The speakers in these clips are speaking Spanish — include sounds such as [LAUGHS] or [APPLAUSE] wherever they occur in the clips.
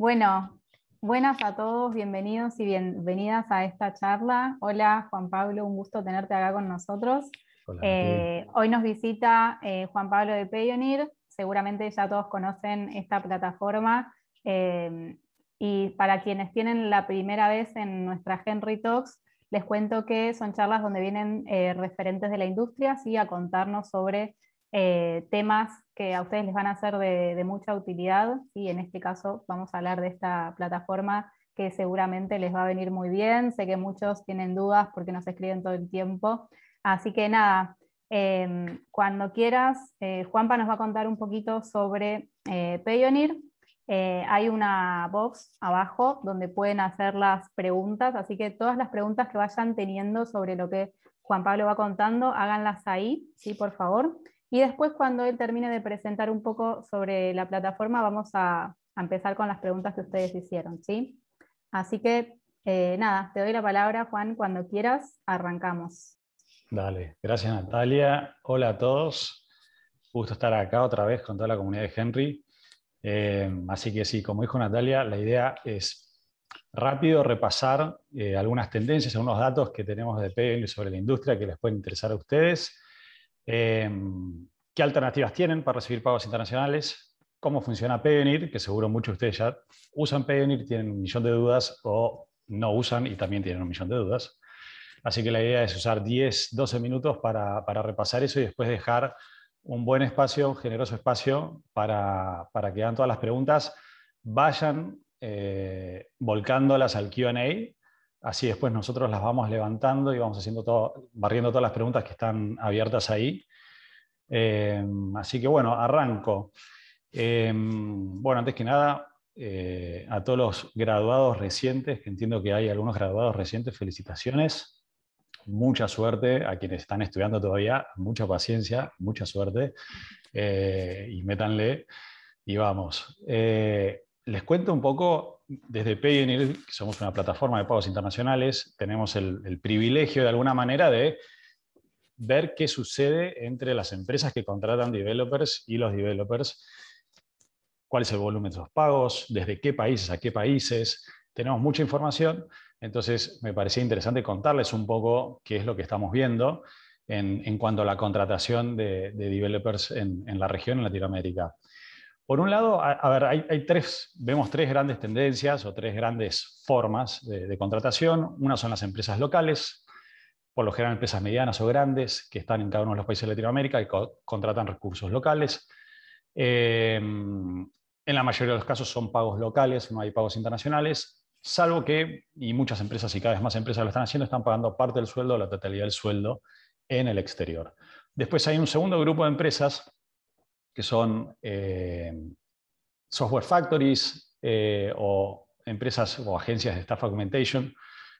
Bueno, buenas a todos, bienvenidos y bienvenidas a esta charla. Hola Juan Pablo, un gusto tenerte acá con nosotros. Eh, hoy nos visita eh, Juan Pablo de Payoneer, seguramente ya todos conocen esta plataforma. Eh, y para quienes tienen la primera vez en nuestra Henry Talks, les cuento que son charlas donde vienen referentes de la industria a contarnos sobre eh, temas que a ustedes les van a ser de, mucha utilidad y en este caso vamos a hablar de esta plataforma que seguramente les va a venir muy bien. Sé que muchos tienen dudas porque nos escriben todo el tiempo. Así que nada, em, cuando quieras, eh, Juanpa nos va a contar un poquito sobre eh, Payoneer. Eh, hay una box abajo donde pueden hacer las preguntas, así que todas las preguntas que vayan teniendo sobre lo que Juan Pablo va contando, háganlas ahí, sí, por favor. Y después, cuando él termine de presentar un poco sobre la plataforma, vamos a, empezar con las preguntas que ustedes hicieron, ¿sí? Así que, eh, nada, te doy la palabra, Juan, cuando quieras, arrancamos. Dale, gracias Natalia. Hola a todos. Gusto estar acá otra vez con toda la comunidad de Henry. Eh, así que sí, como dijo Natalia, la idea es rápido repasar eh, algunas tendencias, algunos datos que tenemos de y sobre la industria que les pueden interesar a ustedes. Em, ¿Qué alternativas tienen para recibir pagos internacionales? ¿Cómo funciona Payoneer? Que seguro muchos de ustedes ya usan Payoneer, tienen un millón de dudas o no usan y también tienen un millón de dudas. Así que la idea es usar 10, 12 minutos para, repasar eso y después dejar un buen espacio, un generoso espacio para, que hagan todas las preguntas, vayan eh, volcándolas al QA Así después nosotros las vamos levantando y vamos haciendo todo, barriendo todas las preguntas que están abiertas ahí. Em, así que bueno, arranco. Em, bueno, antes que nada, eh, a todos los graduados recientes, que entiendo que hay algunos graduados recientes, felicitaciones. Mucha suerte a quienes están estudiando todavía, mucha paciencia, mucha suerte. Eh, y métanle y vamos. Eh, les cuento un poco desde Payoneer, que somos una plataforma de pagos internacionales, tenemos el, privilegio de alguna manera de ver qué sucede entre las empresas que contratan developers y los developers, cuál es el volumen de los pagos, desde qué países a qué países. Tenemos mucha información, entonces me parecía interesante contarles un poco qué es lo que estamos viendo en, cuanto a la contratación de, developers en, en la región, en Latinoamérica. Por un lado, hay, tres, vemos tres grandes tendencias o tres grandes formas de, contratación. Una son las empresas locales, por lo general empresas medianas o grandes que están en cada uno de los países de Latinoamérica y contratan recursos locales. Eh, en la mayoría de los casos son pagos locales, no hay pagos internacionales, salvo que, y muchas empresas y cada vez más empresas lo están haciendo, están pagando parte del sueldo la totalidad del sueldo en el exterior. Después hay un segundo grupo de empresas que son eh, software factories eh, o empresas o agencias de staff augmentation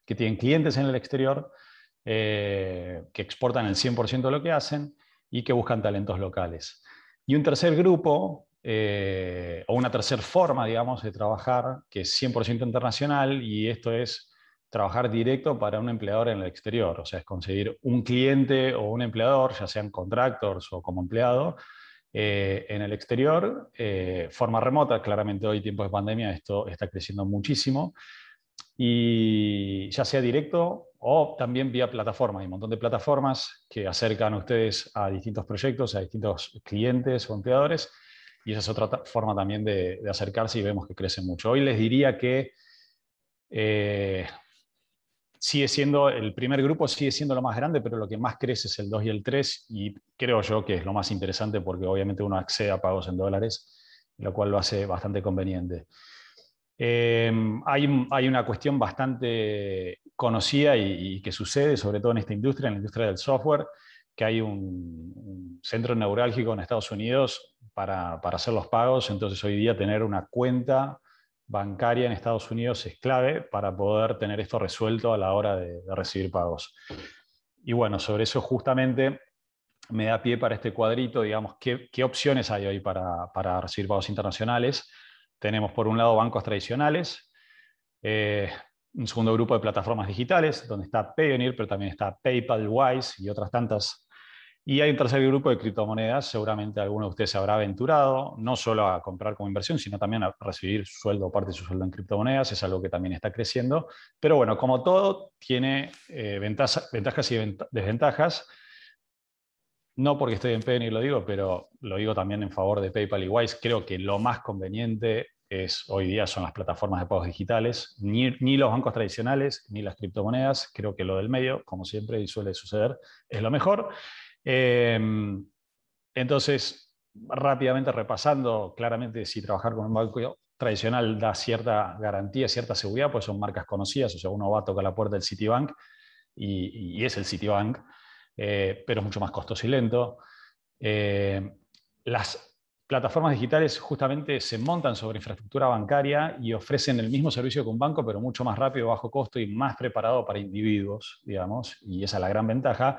que tienen clientes en el exterior, eh, que exportan el 100% de lo que hacen y que buscan talentos locales. Y un tercer grupo, o una tercera forma, digamos, de trabajar, que es 100% internacional, y esto es trabajar directo para un empleador en el exterior, o sea, es conseguir un cliente o un empleador, ya sean contractors o como empleado, eh, en el exterior, eh, forma remota, claramente hoy, tiempos de pandemia, esto está creciendo muchísimo, y ya sea directo o también vía plataforma. Hay un montón de plataformas que acercan a ustedes a distintos proyectos, a distintos clientes o empleadores, y esa es otra forma también de, de acercarse y vemos que crece mucho. Hoy les diría que eh, sigue siendo, el primer grupo sigue siendo lo más grande, pero lo que más crece es el 2 y el 3 y creo yo que es lo más interesante porque obviamente uno accede a pagos en dólares, lo cual lo hace bastante conveniente. Em, hay, una cuestión bastante conocida y, que sucede, sobre todo en esta industria, en la industria del software, que hay un, centro neurálgico en Estados Unidos para, hacer los pagos, entonces hoy día tener una cuenta bancaria en Estados Unidos es clave para poder tener esto resuelto a la hora de, recibir pagos. Y bueno, sobre eso justamente me da pie para este cuadrito, digamos, qué, opciones hay hoy para, recibir pagos internacionales. Tenemos por un lado bancos tradicionales, eh, un segundo grupo de plataformas digitales, donde está Payoneer, pero también está PayPal, Wise y otras tantas y hay un tercer grupo de criptomonedas, seguramente alguno de ustedes se habrá aventurado, no solo a comprar como inversión, sino también a recibir sueldo o parte de su sueldo en criptomonedas, es algo que también está creciendo. Pero bueno, como todo, tiene eh, ventajas y desventajas. No porque estoy en PEN y lo digo, pero lo digo también en favor de PayPal y Wise. Creo que lo más conveniente es, hoy día son las plataformas de pagos digitales, ni, los bancos tradicionales, ni las criptomonedas. Creo que lo del medio, como siempre y suele suceder, es lo mejor. Em, entonces, rápidamente repasando, claramente si trabajar con un banco tradicional da cierta garantía, cierta seguridad, pues son marcas conocidas, o sea, uno va a tocar la puerta del Citibank y, es el Citibank, eh, pero es mucho más costoso y lento. Em, las plataformas digitales justamente se montan sobre infraestructura bancaria y ofrecen el mismo servicio que un banco, pero mucho más rápido, bajo costo y más preparado para individuos, digamos, y esa es la gran ventaja.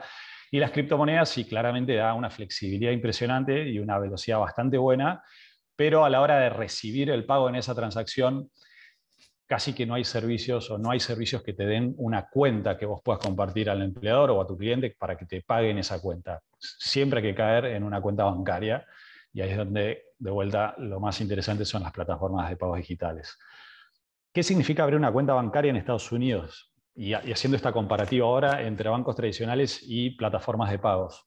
Y las criptomonedas sí, claramente da una flexibilidad impresionante y una velocidad bastante buena, pero a la hora de recibir el pago en esa transacción, casi que no hay servicios o no hay servicios que te den una cuenta que vos puedas compartir al empleador o a tu cliente para que te paguen esa cuenta. Siempre hay que caer en una cuenta bancaria y ahí es donde, de vuelta, lo más interesante son las plataformas de pagos digitales. ¿Qué significa abrir una cuenta bancaria en Estados Unidos? y, haciendo esta comparativa ahora entre bancos tradicionales y plataformas de pagos.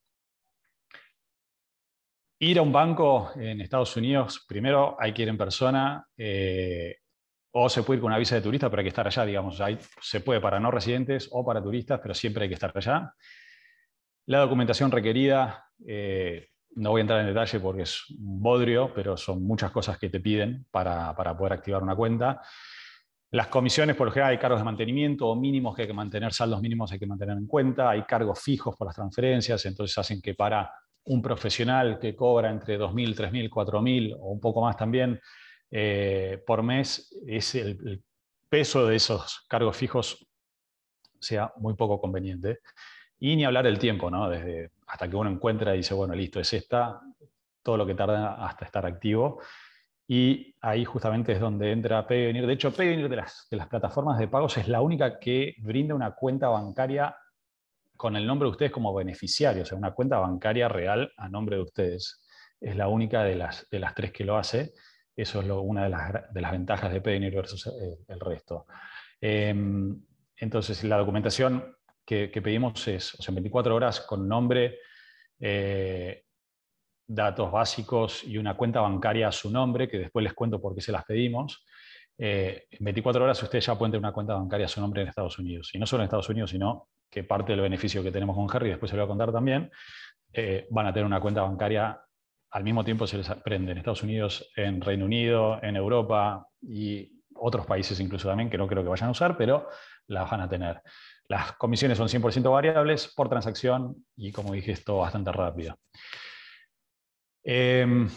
Ir a un banco en Estados Unidos, primero hay que ir en persona, eh, o se puede ir con una visa de turista, pero hay que estar allá, digamos. se puede para no residentes o para turistas, pero siempre hay que estar allá. La documentación requerida, eh, no voy a entrar en detalle porque es un bodrio, pero son muchas cosas que te piden para poder activar una cuenta. Las comisiones, por lo general, hay cargos de mantenimiento o mínimos que hay que mantener, saldos mínimos hay que mantener en cuenta, hay cargos fijos por las transferencias, entonces hacen que para un profesional que cobra entre 2.000, 3.000, 4.000 o un poco más también eh, por mes, es el, peso de esos cargos fijos sea muy poco conveniente. Y ni hablar del tiempo, Desde hasta que uno encuentra y dice, bueno, listo, es esta, todo lo que tarda hasta estar activo. Y ahí justamente es donde entra Payoneer. De hecho, Payoneer de las, de las plataformas de pagos es la única que brinda una cuenta bancaria con el nombre de ustedes como beneficiario o sea, una cuenta bancaria real a nombre de ustedes. Es la única de las, de las tres que lo hace. Eso es una de las, ventajas de Payoneer versus eh, el, resto. Em, entonces, la documentación que, pedimos es, en 24 horas con nombre, eh, datos básicos y una cuenta bancaria a su nombre, que después les cuento por qué se las pedimos. Eh, en 24 horas ustedes ya pueden tener una cuenta bancaria a su nombre en Estados Unidos. Y no solo en Estados Unidos, sino que parte del beneficio que tenemos con Harry, después se lo voy a contar también, eh, van a tener una cuenta bancaria al mismo tiempo se les prende en Estados Unidos, en Reino Unido, en Europa y otros países incluso también que no creo que vayan a usar, pero las van a tener. Las comisiones son 100% variables por transacción y como dije esto bastante rápido. Em,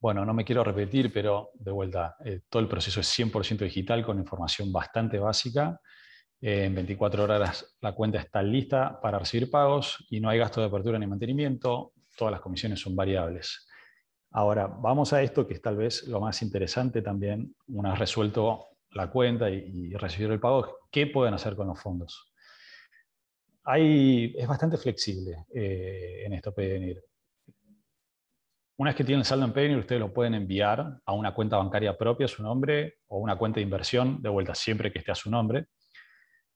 bueno, no me quiero repetir, pero de vuelta, eh, todo el proceso es 100% digital con información bastante básica. Eh, en 24 horas la cuenta está lista para recibir pagos y no hay gasto de apertura ni mantenimiento. Todas las comisiones son variables. Ahora, vamos a esto que es tal vez lo más interesante también, una vez resuelto la cuenta y, y recibir el pago, ¿qué pueden hacer con los fondos? es bastante flexible eh, en esto ir. Una vez que tienen el saldo en Payoneer, ustedes lo pueden enviar a una cuenta bancaria propia a su nombre o una cuenta de inversión, de vuelta siempre que esté a su nombre.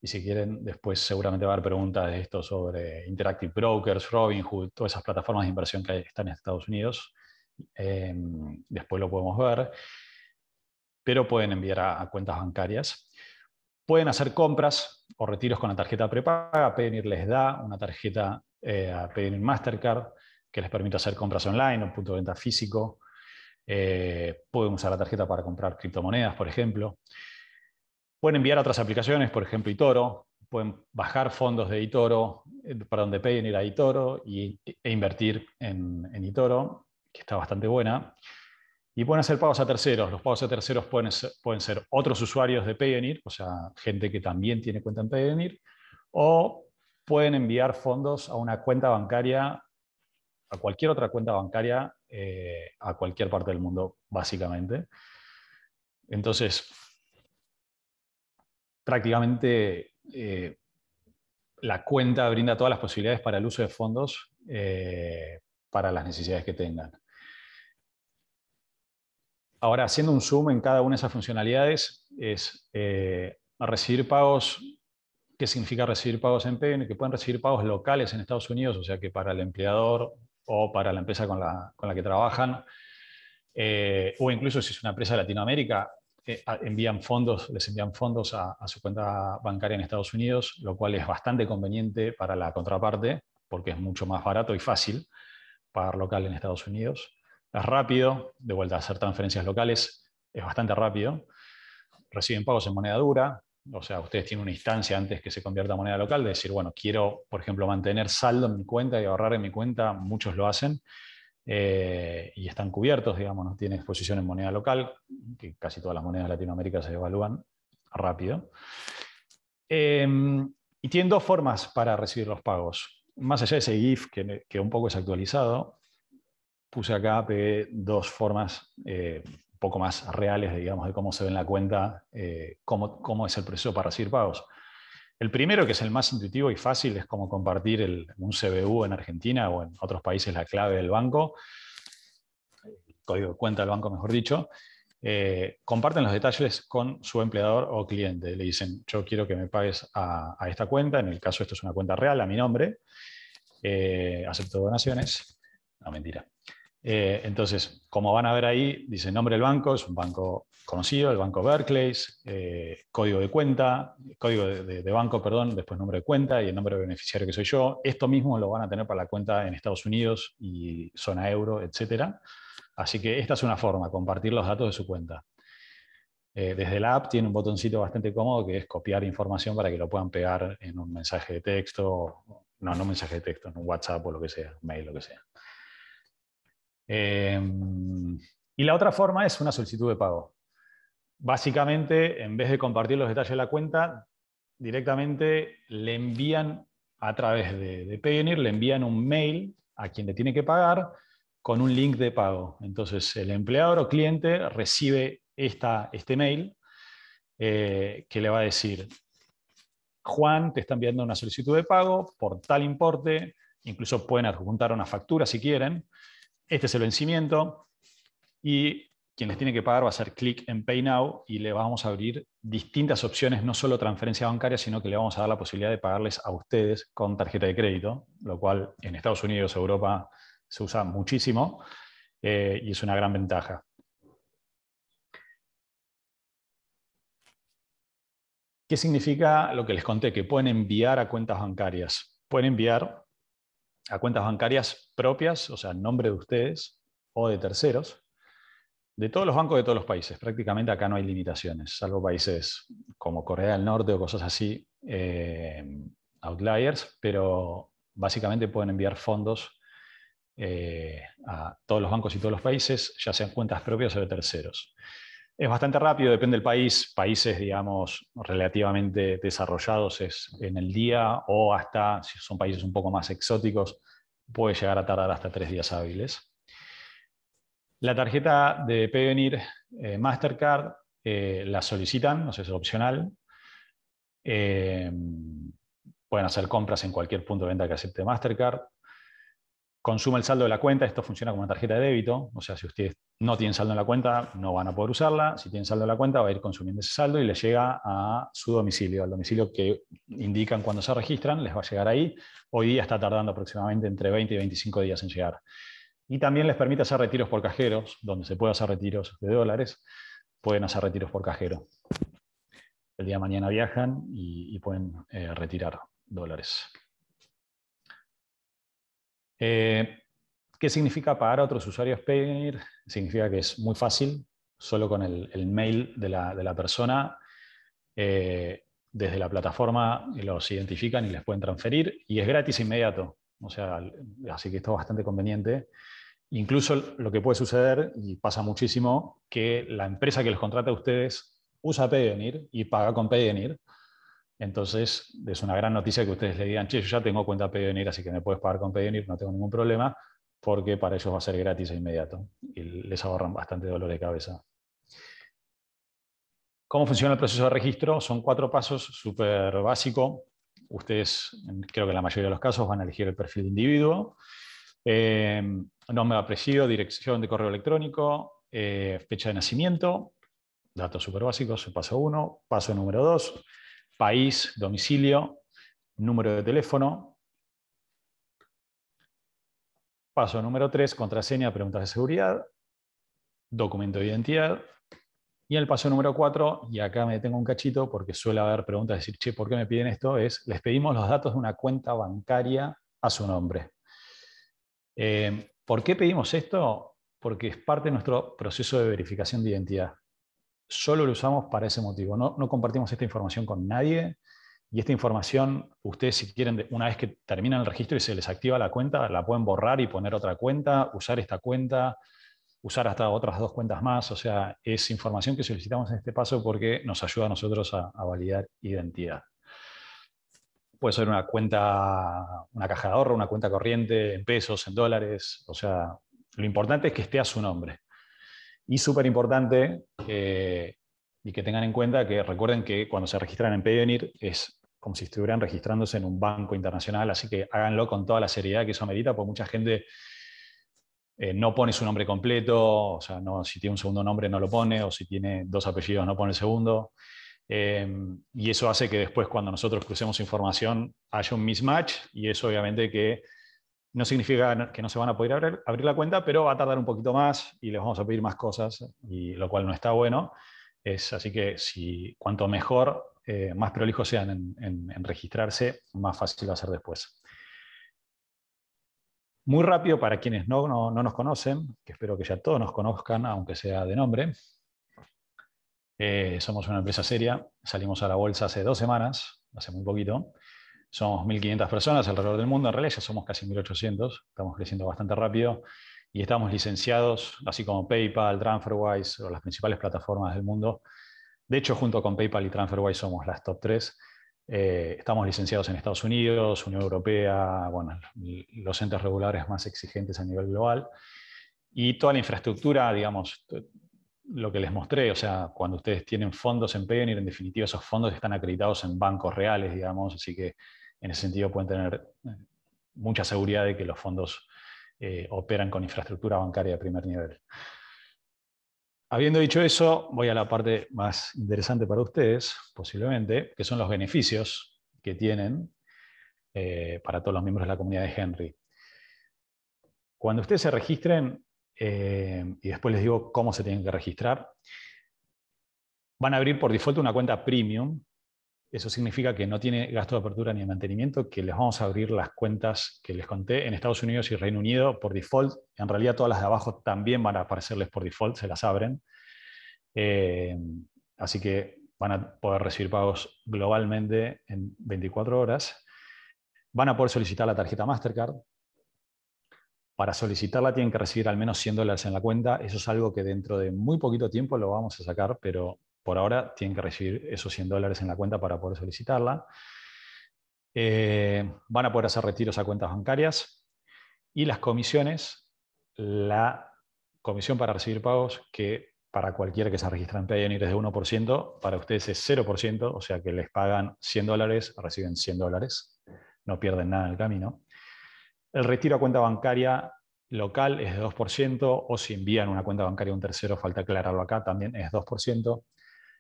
Y si quieren, después seguramente va a haber preguntas de esto sobre Interactive Brokers, Robinhood, todas esas plataformas de inversión que están en Estados Unidos. Em, después lo podemos ver. Pero pueden enviar a, cuentas bancarias. Pueden hacer compras o retiros con la tarjeta prepaga. Payoneer les da una tarjeta eh, a Payoneer Mastercard que les permite hacer compras online o punto de venta físico. Eh, pueden usar la tarjeta para comprar criptomonedas, por ejemplo. Pueden enviar a otras aplicaciones, por ejemplo, Itoro. Pueden bajar fondos de Itoro, eh, para donde peguen ir a Itoro y, e invertir en, eToro, que está bastante buena. Y pueden hacer pagos a terceros. Los pagos a terceros pueden ser, pueden ser otros usuarios de Payoneer, o sea, gente que también tiene cuenta en Payoneer, o pueden enviar fondos a una cuenta bancaria a cualquier otra cuenta bancaria eh, a cualquier parte del mundo, básicamente. Entonces, prácticamente eh, la cuenta brinda todas las posibilidades para el uso de fondos eh, para las necesidades que tengan. Ahora, haciendo un zoom en cada una de esas funcionalidades, es recibir pagos, ¿qué significa recibir pagos en PN? Que pueden recibir pagos locales en Estados Unidos, o sea que para el empleador o para la empresa con la, que trabajan, eh, o incluso si es una empresa de Latinoamérica, eh, envían fondos, les envían fondos a, su cuenta bancaria en Estados Unidos, lo cual es bastante conveniente para la contraparte, porque es mucho más barato y fácil pagar local en Estados Unidos. Es rápido, de vuelta a hacer transferencias locales, es bastante rápido. Reciben pagos en moneda dura, o sea, ustedes tienen una instancia antes que se convierta a moneda local, de decir, bueno, quiero, por ejemplo, mantener saldo en mi cuenta y ahorrar en mi cuenta, muchos lo hacen, eh, y están cubiertos, digamos, no tienen exposición en moneda local, que casi todas las monedas de Latinoamérica se devalúan rápido. Em, y tienen dos formas para recibir los pagos. Más allá de ese GIF que, un poco es actualizado, puse acá, pegué dos formas eh, poco más reales, digamos, de cómo se ve en la cuenta, eh, cómo, es el proceso para recibir pagos. El primero, que es el más intuitivo y fácil, es cómo compartir un CBU en Argentina o en otros países la clave del banco, el código de cuenta del banco, mejor dicho. Eh, comparten los detalles con su empleador o cliente. Le dicen, yo quiero que me pagues a, esta cuenta, en el caso esto es una cuenta real, a mi nombre, eh, acepto donaciones, no mentira. Eh, entonces, como van a ver ahí, dice nombre del banco, es un banco conocido, el banco Berkeley, eh, código de cuenta, código de, banco, perdón, después nombre de cuenta y el nombre de beneficiario que soy yo. Esto mismo lo van a tener para la cuenta en Estados Unidos y zona euro, etc. Así que esta es una forma, compartir los datos de su cuenta. Eh, desde la app tiene un botoncito bastante cómodo que es copiar información para que lo puedan pegar en un mensaje de texto, no, no mensaje de texto, en un WhatsApp o lo que sea, mail, lo que sea. Em, y la otra forma es una solicitud de pago. Básicamente, en vez de compartir los detalles de la cuenta, directamente le envían a través de, de Payoneer, le envían un mail a quien le tiene que pagar con un link de pago. Entonces, el empleador o cliente recibe este mail eh, que le va a decir, Juan te está enviando una solicitud de pago por tal importe, incluso pueden adjuntar una factura si quieren, este es el vencimiento y quien les tiene que pagar va a hacer clic en Pay Now y le vamos a abrir distintas opciones, no solo transferencia bancaria, sino que le vamos a dar la posibilidad de pagarles a ustedes con tarjeta de crédito, lo cual en Estados Unidos, Europa, se usa muchísimo eh, y es una gran ventaja. ¿Qué significa lo que les conté? Que pueden enviar a cuentas bancarias. Pueden enviar a cuentas bancarias propias, o sea, en nombre de ustedes o de terceros, de todos los bancos de todos los países. Prácticamente acá no hay limitaciones, salvo países como Corea del Norte o cosas así, eh, outliers, pero básicamente pueden enviar fondos eh, a todos los bancos y todos los países, ya sean cuentas propias o de terceros. Es bastante rápido, depende del país. Países, digamos, relativamente desarrollados es en el día o hasta, si son países un poco más exóticos, puede llegar a tardar hasta tres días hábiles. La tarjeta de Payoneer eh, Mastercard eh, la solicitan, no es opcional. Eh, pueden hacer compras en cualquier punto de venta que acepte Mastercard consume el saldo de la cuenta, esto funciona como una tarjeta de débito, o sea, si ustedes no tienen saldo en la cuenta, no van a poder usarla, si tienen saldo en la cuenta, va a ir consumiendo ese saldo y les llega a su domicilio, al domicilio que indican cuando se registran, les va a llegar ahí, hoy día está tardando aproximadamente entre 20 y 25 días en llegar. Y también les permite hacer retiros por cajeros, donde se puede hacer retiros de dólares, pueden hacer retiros por cajero. El día de mañana viajan y, pueden eh, retirar dólares. Eh, ¿Qué significa pagar a otros usuarios Payoneer? Significa que es muy fácil, solo con el, mail de la, persona. Eh, desde la plataforma los identifican y les pueden transferir y es gratis inmediato. O sea, así que esto es bastante conveniente. Incluso lo que puede suceder, y pasa muchísimo, que la empresa que los contrata a ustedes usa Payoneer y paga con Payoneer. Entonces, es una gran noticia que ustedes le digan, che, yo ya tengo cuenta Payoneer, así que me puedes pagar con Payoneer, no tengo ningún problema, porque para ellos va a ser gratis e inmediato y les ahorran bastante dolor de cabeza. ¿Cómo funciona el proceso de registro? Son cuatro pasos, súper básico. Ustedes, creo que en la mayoría de los casos, van a elegir el perfil de individuo, em, Nombre nombre, apellido, dirección de correo electrónico, eh, fecha de nacimiento, datos súper básicos, paso uno. Paso número dos, país, domicilio, número de teléfono. Paso número 3, contraseña, preguntas de seguridad, documento de identidad. Y el paso número 4, y acá me detengo un cachito porque suele haber preguntas decir, che, ¿por qué me piden esto? Es, les pedimos los datos de una cuenta bancaria a su nombre. Eh, ¿Por qué pedimos esto? Porque es parte de nuestro proceso de verificación de identidad solo lo usamos para ese motivo. No, compartimos esta información con nadie y esta información, ustedes si quieren, una vez que terminan el registro y se les activa la cuenta, la pueden borrar y poner otra cuenta, usar esta cuenta, usar hasta otras dos cuentas más. O sea, es información que solicitamos en este paso porque nos ayuda a nosotros a, a validar identidad. Puede ser una cuenta, una caja de ahorro, una cuenta corriente en pesos, en dólares. O sea, lo importante es que esté a su nombre. Y súper importante, y que tengan en cuenta que recuerden que cuando se registran en Payoneer es como si estuvieran registrándose en un banco internacional, así que háganlo con toda la seriedad que eso amerita porque mucha gente eh, no pone su nombre completo, o sea, no, si tiene un segundo nombre no lo pone, o si tiene dos apellidos no pone el segundo. Eh, y eso hace que después cuando nosotros crucemos información haya un mismatch y eso obviamente que no significa que no se van a poder abrir, la cuenta, pero va a tardar un poquito más y les vamos a pedir más cosas, y lo cual no está bueno. Es, así que si cuanto mejor, eh, más prolijos sean en, registrarse, más fácil va a ser después. Muy rápido, para quienes no, nos conocen, que espero que ya todos nos conozcan, aunque sea de nombre, eh, somos una empresa seria, salimos a la bolsa hace dos semanas, hace muy poquito, somos 1.500 personas alrededor del mundo, en realidad ya somos casi 1.800, estamos creciendo bastante rápido y estamos licenciados, así como PayPal, TransferWise o las principales plataformas del mundo. De hecho, junto con PayPal y TransferWise somos las top 3. Eh, estamos licenciados en Estados Unidos, Unión Europea, bueno, los centros regulares más exigentes a nivel global. Y toda la infraestructura, digamos, lo que les mostré, o sea, cuando ustedes tienen fondos en Payoneer, en definitiva esos fondos están acreditados en bancos reales, digamos, así que en ese sentido pueden tener eh, mucha seguridad de que los fondos eh, operan con infraestructura bancaria de primer nivel. Habiendo dicho eso, voy a la parte más interesante para ustedes, posiblemente, que son los beneficios que tienen eh, para todos los miembros de la comunidad de Henry. Cuando ustedes se registren, y después les digo cómo se tienen que registrar, van a abrir por default una cuenta premium eso significa que no tiene gasto de apertura ni de mantenimiento, que les vamos a abrir las cuentas que les conté en Estados Unidos y Reino Unido por default. En realidad todas las de abajo también van a aparecerles por default, se las abren. Eh, así que van a poder recibir pagos globalmente en 24 horas. Van a poder solicitar la tarjeta Mastercard. Para solicitarla tienen que recibir al menos 100 dólares en la cuenta. Eso es algo que dentro de muy poquito tiempo lo vamos a sacar, pero por ahora tienen que recibir esos 100 dólares en la cuenta para poder solicitarla. Eh, van a poder hacer retiros a cuentas bancarias y las comisiones, la comisión para recibir pagos, que para cualquiera que se registra en Payoneer es de 1%, para ustedes es 0%, o sea que les pagan 100 dólares, reciben 100 dólares, no pierden nada en el camino. El retiro a cuenta bancaria local es de 2%, o si envían una cuenta bancaria a un tercero, falta aclararlo acá, también es 2%.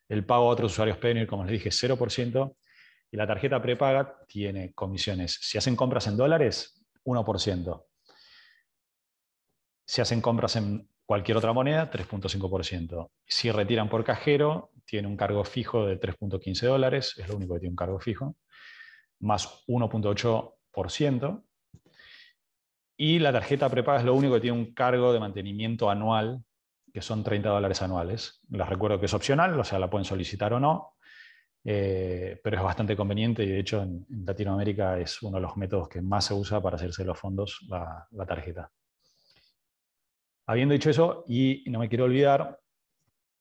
El pago a otros usuarios Payoneer, como les dije, 0%. Y la tarjeta prepaga tiene comisiones. Si hacen compras en dólares, 1%. Si hacen compras en cualquier otra moneda, 3.5%. Si retiran por cajero, tiene un cargo fijo de 3.15 dólares, es lo único que tiene un cargo fijo, más 1.8%. Y la tarjeta prepaga es lo único que tiene un cargo de mantenimiento anual que son 30 dólares anuales. Les recuerdo que es opcional, o sea, la pueden solicitar o no, eh, pero es bastante conveniente y de hecho en, Latinoamérica es uno de los métodos que más se usa para hacerse los fondos la, la tarjeta. Habiendo dicho eso, y no me quiero olvidar,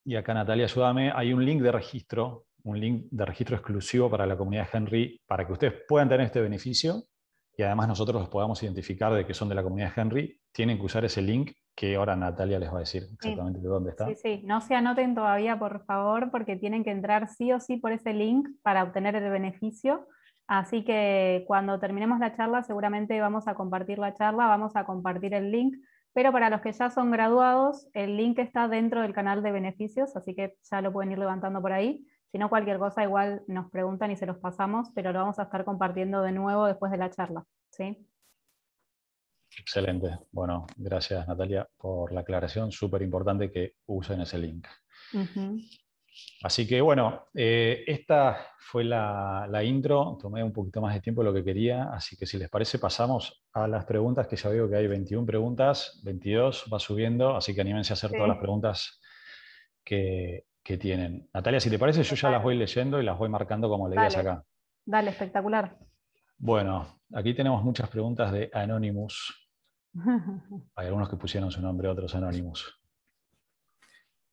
y acá Natalia, ayúdame, hay un link de registro, un link de registro exclusivo para la comunidad Henry, para que ustedes puedan tener este beneficio y además nosotros los podamos identificar de que son de la comunidad Henry, tienen que usar ese link que ahora Natalia les va a decir exactamente de dónde está. Sí, sí, no se anoten todavía, por favor, porque tienen que entrar sí o sí por ese link para obtener el beneficio. Así que cuando terminemos la charla, seguramente vamos a compartir la charla, vamos a compartir el link, pero para los que ya son graduados, el link está dentro del canal de beneficios, así que ya lo pueden ir levantando por ahí. Si no, cualquier cosa igual nos preguntan y se los pasamos, pero lo vamos a estar compartiendo de nuevo después de la charla. ¿sí? Excelente. Bueno, gracias Natalia por la aclaración. Súper importante que usen ese link. Así que bueno, eh, esta fue la, intro. Tomé un poquito más de tiempo de lo que quería. Así que si les parece, pasamos a las preguntas, que ya veo que hay 21 preguntas, 22 va subiendo. Así que anímense a hacer todas las preguntas que, que tienen. Natalia, si te parece, yo ya las voy leyendo y las voy marcando como leías digas acá. Dale, espectacular. Bueno, aquí tenemos muchas preguntas de Anonymous. [LAUGHS] Hay algunos que pusieron su nombre, otros Anonymous.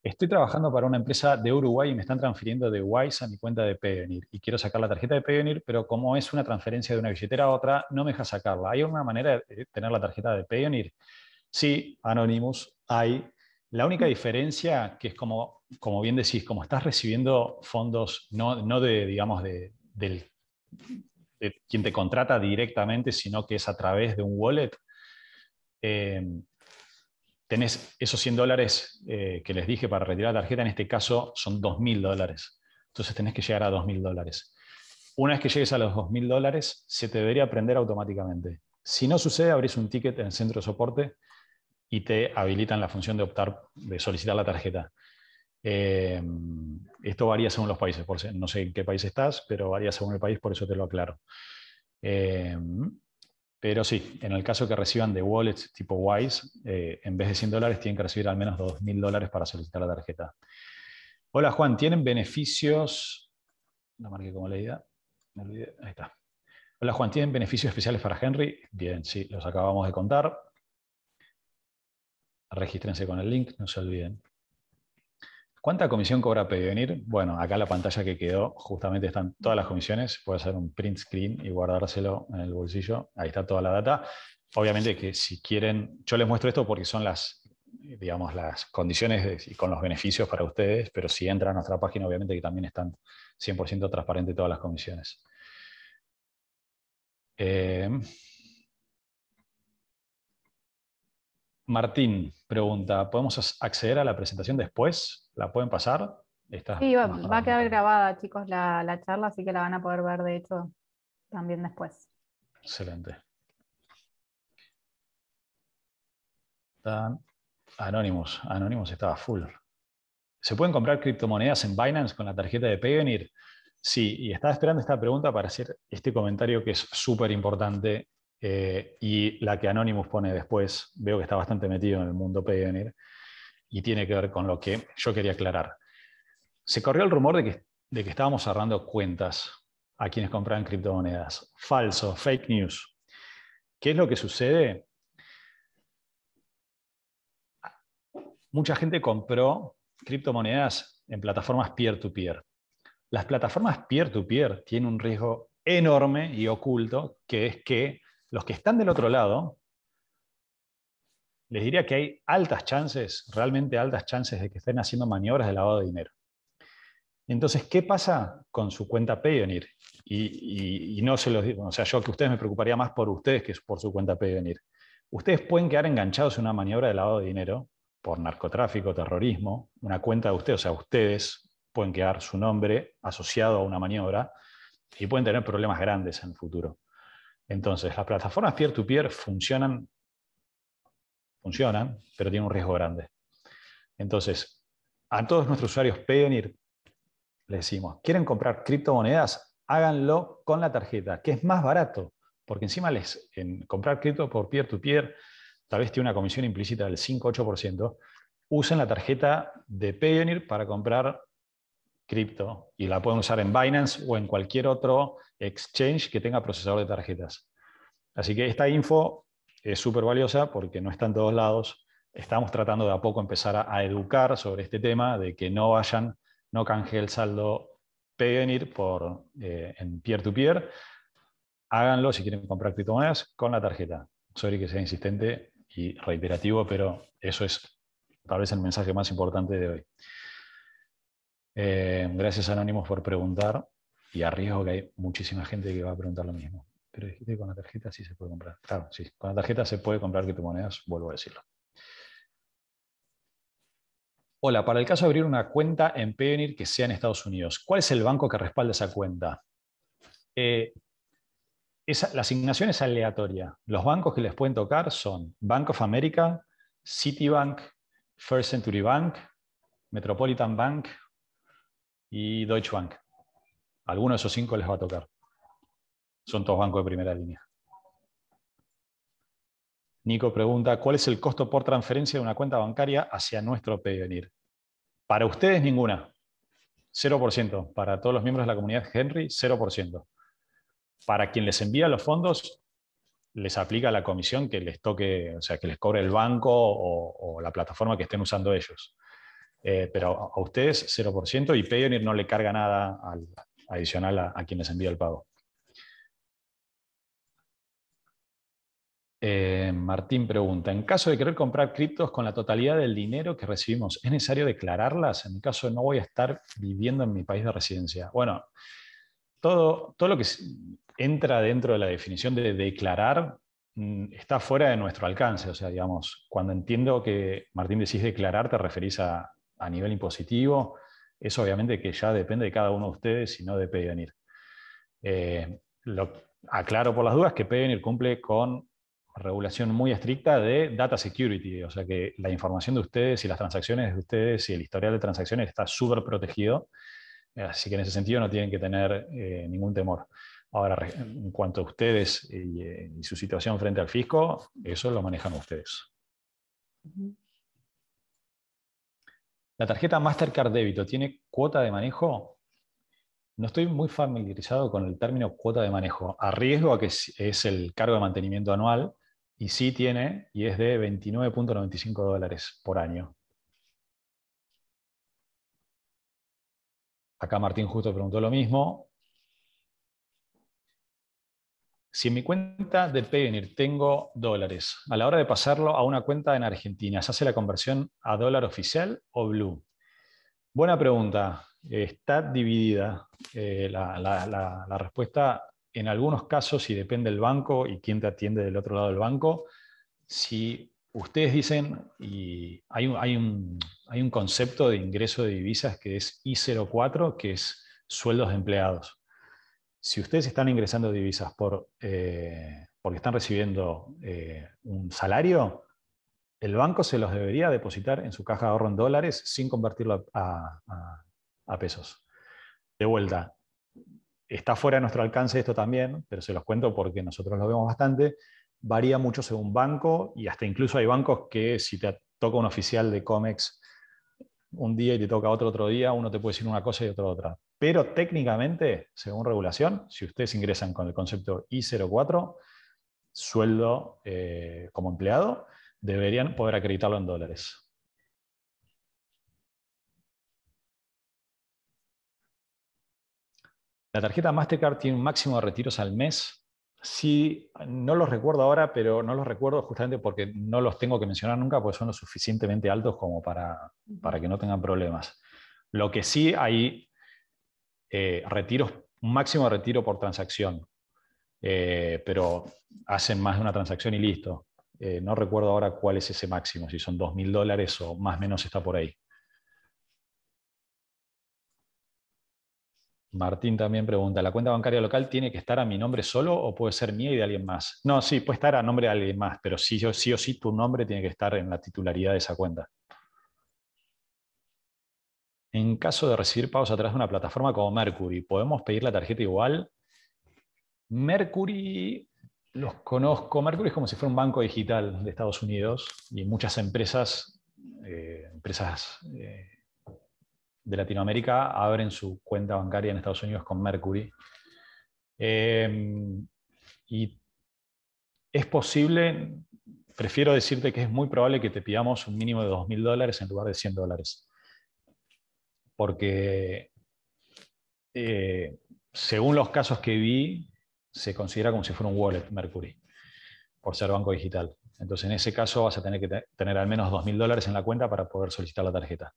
Estoy trabajando para una empresa de Uruguay y me están transfiriendo de Wise a mi cuenta de Payoneer y quiero sacar la tarjeta de Payoneer, pero como es una transferencia de una billetera a otra, no me deja sacarla. ¿Hay alguna manera de tener la tarjeta de Payoneer? Sí, Anonymous, hay. La única diferencia, que es como, bien decís, como estás recibiendo fondos no, de, digamos, de, quien te contrata directamente, sino que es a través de un wallet, eh, tenés esos 100 dólares eh, que les dije para retirar la tarjeta, en este caso son 2.000 dólares. Entonces tenés que llegar a 2.000 dólares. Una vez que llegues a los 2.000 dólares, se te debería prender automáticamente. Si no sucede, abrís un ticket en el centro de soporte y te habilitan la función de optar, de solicitar la tarjeta. Eh, esto varía según los países, por, no sé en qué país estás, pero varía según el país, por eso te lo aclaro. Eh, pero sí, en el caso que reciban de wallets tipo Wise, eh, en vez de 100 dólares tienen que recibir al menos 2.000 dólares para solicitar la tarjeta. Hola Juan, ¿tienen beneficios? La marqué como leída, me olvidé, ahí está. Hola Juan, ¿tienen beneficios especiales para Henry? Bien, sí, los acabamos de contar regístrense con el link, no se olviden. ¿Cuánta comisión cobra venir? Bueno, acá en la pantalla que quedó, justamente están todas las comisiones. Puede hacer un print screen y guardárselo en el bolsillo. Ahí está toda la data. Obviamente que si quieren, yo les muestro esto porque son las, digamos, las condiciones y con los beneficios para ustedes, pero si entran a nuestra página, obviamente que también están 100% transparentes todas las comisiones. Eh, Martín, pregunta, ¿podemos acceder a la presentación después? ¿La pueden pasar? sí, va, a quedar grabada, chicos, la, charla, así que la van a poder ver, de hecho, también después. Excelente. Anónimos, anónimos estaba full. ¿Se pueden comprar criptomonedas en Binance con la tarjeta de Payoneer? Sí, y estaba esperando esta pregunta para hacer este comentario que es súper importante eh, y la que Anonymous pone después, veo que está bastante metido en el mundo Payoneer y tiene que ver con lo que yo quería aclarar. Se corrió el rumor de que, estábamos cerrando cuentas a quienes compraban criptomonedas. Falso, fake news. ¿Qué es lo que sucede? Mucha gente compró criptomonedas en plataformas peer-to-peer. Las plataformas peer to -peer tienen un riesgo enorme y oculto, que es que los que están del otro lado, les diría que hay altas chances, realmente altas chances de que estén haciendo maniobras de lavado de dinero. Entonces, ¿qué pasa con su cuenta Payoneer? Y, y, no se los digo, o sea, yo que ustedes me preocuparía más por ustedes que por su cuenta Payoneer. Ustedes pueden quedar enganchados en una maniobra de lavado de dinero por narcotráfico, terrorismo, una cuenta de ustedes, o sea, ustedes pueden quedar su nombre asociado a una maniobra y pueden tener problemas grandes en el futuro. Entonces, las plataformas peer-to-peer funcionan, funcionan, pero tienen un riesgo grande. Entonces, a todos nuestros usuarios Payoneer les decimos, ¿quieren comprar criptomonedas? Háganlo con la tarjeta, que es más barato, porque encima les, en comprar cripto por peer-to-peer, tal vez tiene una comisión implícita del 5-8%, usen la tarjeta de Payoneer para comprar cripto y la pueden usar en Binance o en cualquier otro exchange que tenga procesador de tarjetas. Así que esta info es súper valiosa porque no está en todos lados. Estamos tratando de a poco empezar a, educar sobre este tema, de que no vayan, no canje el saldo Payoneer por, eh, en peer to -peer. Háganlo si quieren comprar criptomonedas con la tarjeta. Sorry que sea insistente y reiterativo, pero eso es tal vez el mensaje más importante de hoy. Eh, gracias Anónimos por preguntar y arriesgo que hay muchísima gente que va a preguntar lo mismo. Pero dijiste que con la tarjeta sí se puede comprar. Claro, sí, con la tarjeta se puede comprar Que criptomonedas, vuelvo a decirlo. Hola, para el caso de abrir una cuenta en Payoneer que sea en Estados Unidos, ¿cuál es el banco que respalda esa cuenta? Eh, la asignación es aleatoria. Los bancos que les pueden tocar son Bank of America, Citibank, First Century Bank, Metropolitan Bank y Deutsche Bank. Alguno de esos cinco les va a tocar. Son todos bancos de primera línea. Nico pregunta, ¿cuál es el costo por transferencia de una cuenta bancaria hacia nuestro Payoneer? Para ustedes ninguna. 0%. Para todos los miembros de la comunidad Henry, 0%. Para quien les envía los fondos, les aplica la comisión que les toque, o sea, que les cobre el banco o la plataforma que estén usando ellos. Eh, pero a, ustedes 0% y Payoneer no le carga nada adicional a, quien les envía el pago. Eh, Martín pregunta, en caso de querer comprar criptos con la totalidad del dinero que recibimos, ¿es necesario declararlas? En mi caso no voy a estar viviendo en mi país de residencia. Bueno, todo, todo lo que entra dentro de la definición de declarar mm, está fuera de nuestro alcance. O sea, digamos, cuando entiendo que Martín decís declarar, te referís a a nivel impositivo, eso obviamente que ya depende de cada uno de ustedes y no de venir. Eh, lo aclaro por las dudas que Payvenir cumple con regulación muy estricta de data security, o sea que la información de ustedes y las transacciones de ustedes y el historial de transacciones está súper protegido, eh, así que en ese sentido no tienen que tener eh, ningún temor. Ahora, en cuanto a ustedes y, su situación frente al fisco, eso lo manejan ustedes. ¿La tarjeta Mastercard débito tiene cuota de manejo? No estoy muy familiarizado con el término cuota de manejo. Arriesgo a que es el cargo de mantenimiento anual y sí tiene y es de 29.95 dólares por año. Acá Martín justo preguntó lo mismo. Si en mi cuenta de Payoneer tengo dólares, a la hora de pasarlo a una cuenta en Argentina, ¿se hace la conversión a dólar oficial o blue? Buena pregunta. Está dividida eh, la, respuesta en algunos casos si depende el banco y quién te atiende del otro lado del banco. Si ustedes dicen, y hay un, hay un, hay un concepto de ingreso de divisas que es I04, que es sueldos de empleados. Si ustedes están ingresando divisas por, eh, porque están recibiendo eh, un salario, el banco se los debería depositar en su caja de ahorro en dólares sin convertirlo a, a pesos. De vuelta, está fuera de nuestro alcance esto también, pero se los cuento porque nosotros lo vemos bastante. Varía mucho según banco y hasta incluso hay bancos que si te toca un oficial de COMEX un día y te toca otro otro día, uno te puede decir una cosa y otro otra. Pero técnicamente, según regulación, si ustedes ingresan con el concepto I04, sueldo eh, como empleado, deberían poder acreditarlo en dólares. La tarjeta Mastercard tiene un máximo de retiros al mes Sí, no los recuerdo ahora, pero no los recuerdo justamente porque no los tengo que mencionar nunca, porque son lo suficientemente altos como para, para que no tengan problemas. Lo que sí hay eh, retiros, un máximo de retiro por transacción, eh, pero hacen más de una transacción y listo. Eh, no recuerdo ahora cuál es ese máximo, si son 2.000 dólares o más o menos está por ahí. Martín también pregunta, ¿la cuenta bancaria local tiene que estar a mi nombre solo o puede ser mía y de alguien más? No, sí, puede estar a nombre de alguien más, pero sí, o sí tu nombre tiene que estar en la titularidad de esa cuenta. En caso de recibir pagos a través de una plataforma como Mercury, ¿podemos pedir la tarjeta igual? Mercury, los conozco. Mercury es como si fuera un banco digital de Estados Unidos y muchas empresas, eh, empresas eh, de Latinoamérica abren su cuenta bancaria en Estados Unidos con Mercury. Em, y es posible, prefiero decirte que es muy probable que te pidamos un mínimo de 2.000 dólares en lugar de 100 dólares. Porque eh, según los casos que vi, se considera como si fuera un wallet Mercury, por ser banco digital. Entonces, en ese caso vas a tener que tener al menos 2.000 dólares en la cuenta para poder solicitar la tarjeta.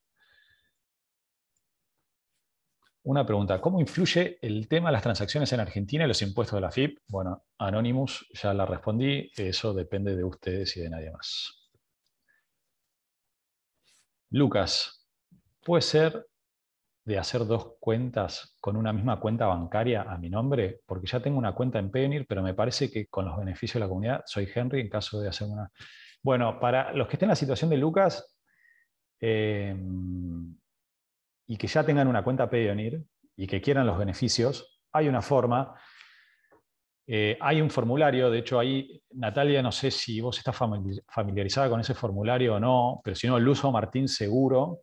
Una pregunta, ¿cómo influye el tema de las transacciones en Argentina y los impuestos de la FIP? Bueno, Anonymous ya la respondí, eso depende de ustedes y de nadie más. Lucas, ¿puede ser de hacer dos cuentas con una misma cuenta bancaria a mi nombre? Porque ya tengo una cuenta en Payoneer, pero me parece que con los beneficios de la comunidad soy Henry en caso de hacer una... Bueno, para los que estén en la situación de Lucas, eh, y que ya tengan una cuenta Payoneer y que quieran los beneficios, hay una forma, eh, hay un formulario, de hecho ahí, Natalia, no sé si vos estás familiarizada con ese formulario o no, pero si no, el uso Martín seguro,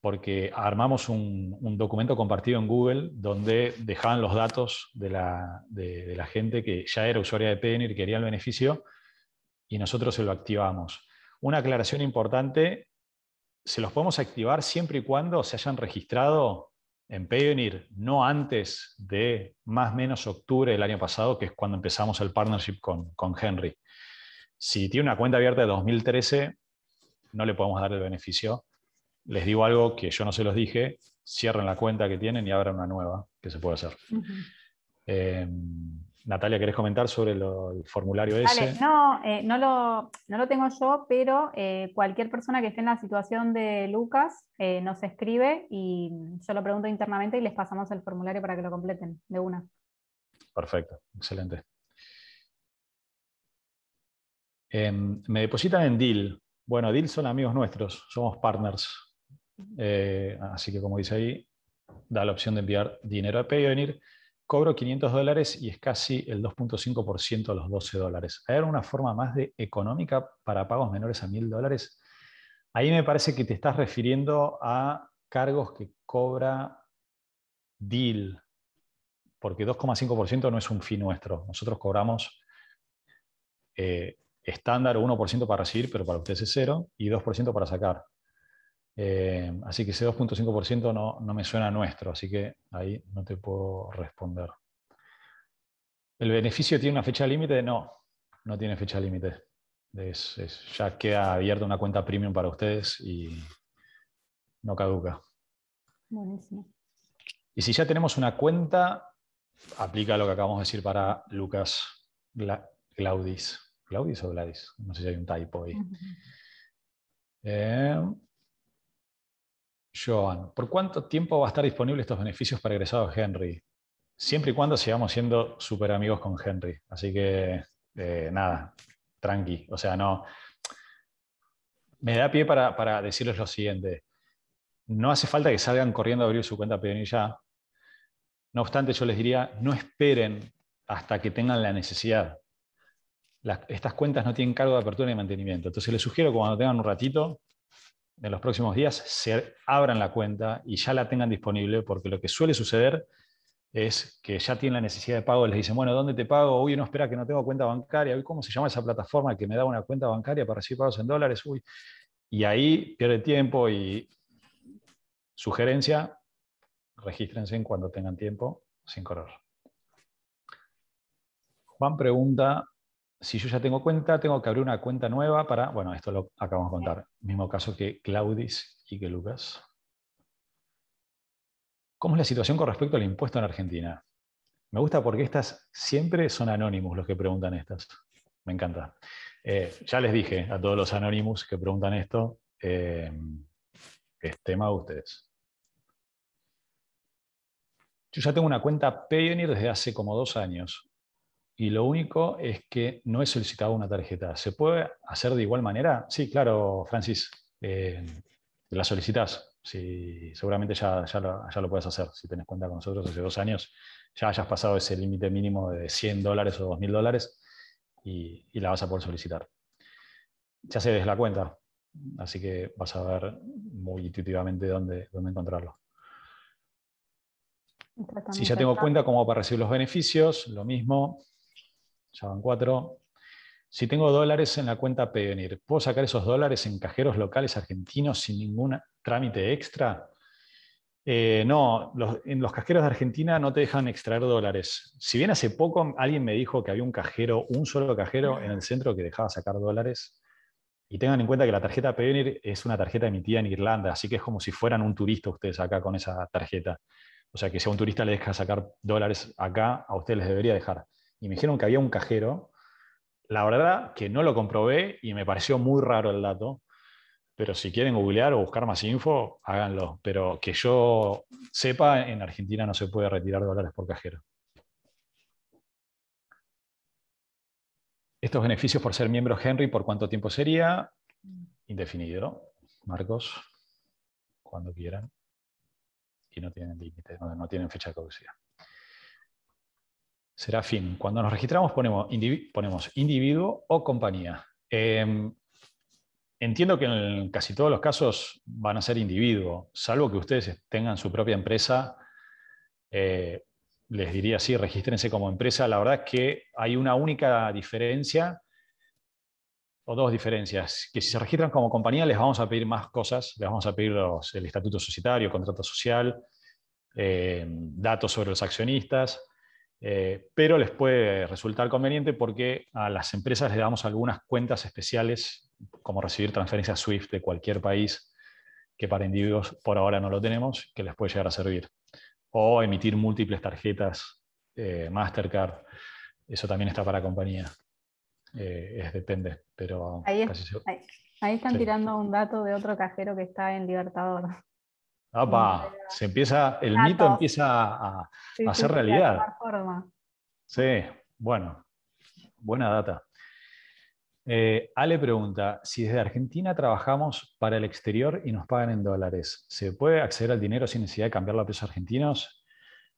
porque armamos un, documento compartido en Google donde dejaban los datos de la, gente que ya era usuaria de Payoneer y quería el beneficio, y nosotros se lo activamos. Una aclaración importante se los podemos activar siempre y cuando se hayan registrado en Payoneer, no antes de más o menos octubre del año pasado, que es cuando empezamos el partnership con, Henry. Si tiene una cuenta abierta de 2013, no le podemos dar el beneficio. Les digo algo que yo no se los dije, cierren la cuenta que tienen y abran una nueva que se puede hacer. Natalia, ¿querés comentar sobre el formulario ese? no, eh, no, lo, lo, tengo yo, pero eh, cualquier persona que esté en la situación de Lucas eh, nos escribe y yo lo pregunto internamente y les pasamos el formulario para que lo completen de una. Perfecto, excelente. Em, me depositan en Deal. Bueno, Deal son amigos nuestros, somos partners. así que como dice ahí, da la opción de enviar dinero a Payoneer cobro 500 dólares y es casi el 2.5% de los 12 dólares. ¿Hay alguna forma más de económica para pagos menores a 1000 dólares? Ahí me parece que te estás refiriendo a cargos que cobra Dil porque 2,5% no es un fin nuestro. Nosotros cobramos eh, estándar 1% para recibir, pero para ustedes es cero, y 2% para sacar. Eh, así que ese 2.5% no, no me suena nuestro, así que ahí no te puedo responder. ¿El beneficio tiene una fecha límite? No, no tiene fecha límite. ya queda abierta una cuenta premium para ustedes y no caduca. Buenísimo. Y si ya tenemos una cuenta, aplica lo que acabamos de decir para Lucas Claudis Glaudis. o Gladys? No sé si hay un typo ahí. Joan, ¿por cuánto tiempo va a estar disponible estos beneficios para egresados Henry? Siempre y cuando sigamos siendo súper amigos con Henry. Así que, eh, nada, tranqui. O sea, no. Me da pie para, decirles lo siguiente. No hace falta que salgan corriendo a abrir su cuenta ni ya. No obstante, yo les diría, no esperen hasta que tengan la necesidad. estas cuentas no tienen cargo de apertura y mantenimiento. Entonces les sugiero que cuando tengan un ratito, en los próximos días se abran la cuenta y ya la tengan disponible, porque lo que suele suceder es que ya tienen la necesidad de pago, les dicen, bueno, ¿dónde te pago? Uy, no, espera, que no tengo cuenta bancaria. Uy, ¿cómo se llama esa plataforma que me da una cuenta bancaria para recibir pagos en dólares? Uy, y ahí pierde tiempo y sugerencia, regístrense cuando tengan tiempo, sin correr. Juan pregunta, si yo ya tengo cuenta, tengo que abrir una cuenta nueva para, bueno, esto lo acabamos de contar, mismo caso que Claudis y que Lucas. ¿Cómo es la situación con respecto al impuesto en Argentina? Me gusta porque estas siempre son anónimos los que preguntan estas. Me encanta. Eh, ya les dije a todos los anónimos que preguntan esto, eh, es tema de ustedes. Yo ya tengo una cuenta Payoneer desde hace como dos años y lo único es que no he solicitado una tarjeta. ¿Se puede hacer de igual manera? Sí, claro, Francis, eh, la solicitas. seguramente ya, ya, lo, puedes hacer. Si tenés cuenta con nosotros hace dos años, ya hayas pasado ese límite mínimo de 100 dólares o 2.000 dólares y, la vas a poder solicitar. Ya se ves la cuenta, así que vas a ver muy intuitivamente dónde, dónde encontrarlo. Si ya tengo cuenta como para recibir los beneficios, lo mismo, ya cuatro. Si tengo dólares en la cuenta Payoneer, ¿puedo sacar esos dólares en cajeros locales argentinos sin ningún trámite extra? Eh, no, en los cajeros de Argentina no te dejan extraer dólares. Si bien hace poco alguien me dijo que había un cajero, un solo cajero en el centro que dejaba sacar dólares, y tengan en cuenta que la tarjeta Payoneer es una tarjeta emitida en Irlanda, así que es como si fueran un turista ustedes acá con esa tarjeta. O sea, que si a un turista le deja sacar dólares acá, a ustedes les debería dejar y me dijeron que había un cajero. La verdad que no lo comprobé y me pareció muy raro el dato, pero si quieren googlear o buscar más info, háganlo. Pero que yo sepa, en Argentina no se puede retirar dólares por cajero. Estos beneficios por ser miembro Henry, ¿por cuánto tiempo sería? Indefinido, Marcos, cuando quieran. Y no tienen límites, no, no tienen fecha de caducidad fin. cuando nos registramos ponemos, individuo, ponemos individuo o compañía. Em, entiendo que en casi todos los casos van a ser individuo, salvo que ustedes tengan su propia empresa. Eh, les diría, sí, regístrense como empresa. La verdad es que hay una única diferencia o dos diferencias, que si se registran como compañía les vamos a pedir más cosas, les vamos a pedir el estatuto societario, contrato social, eh, datos sobre los accionistas, eh, pero les puede resultar conveniente porque a las empresas le damos algunas cuentas especiales, como recibir transferencias SWIFT de cualquier país, que para individuos por ahora no lo tenemos, que les puede llegar a servir. O emitir múltiples tarjetas eh, Mastercard, eso también está para compañía. Eh, es, depende, pero... Ahí, están tirando un dato de otro cajero que está en Libertador. ¡Apa! Se empieza, el mito empieza a, ser realidad. Sí, bueno, buena data. Eh, Ale pregunta, si desde Argentina trabajamos para el exterior y nos pagan en dólares, ¿se puede acceder al dinero sin necesidad de cambiarlo a pesos argentinos?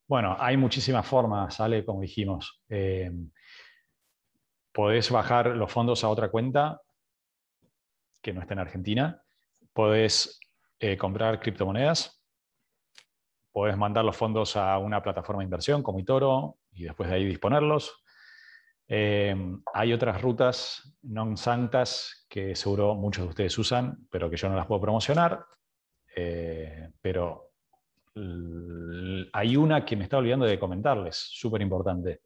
Bueno, hay muchísimas formas, Ale, como dijimos. Eh, podés bajar los fondos a otra cuenta que no está en Argentina. Podés eh, comprar criptomonedas. Puedes mandar los fondos a una plataforma de inversión como Itoro y después de ahí disponerlos. Eh, hay otras rutas non santas que seguro muchos de ustedes usan, pero que yo no las puedo promocionar. Eh, pero hay una que me está olvidando de comentarles, súper importante.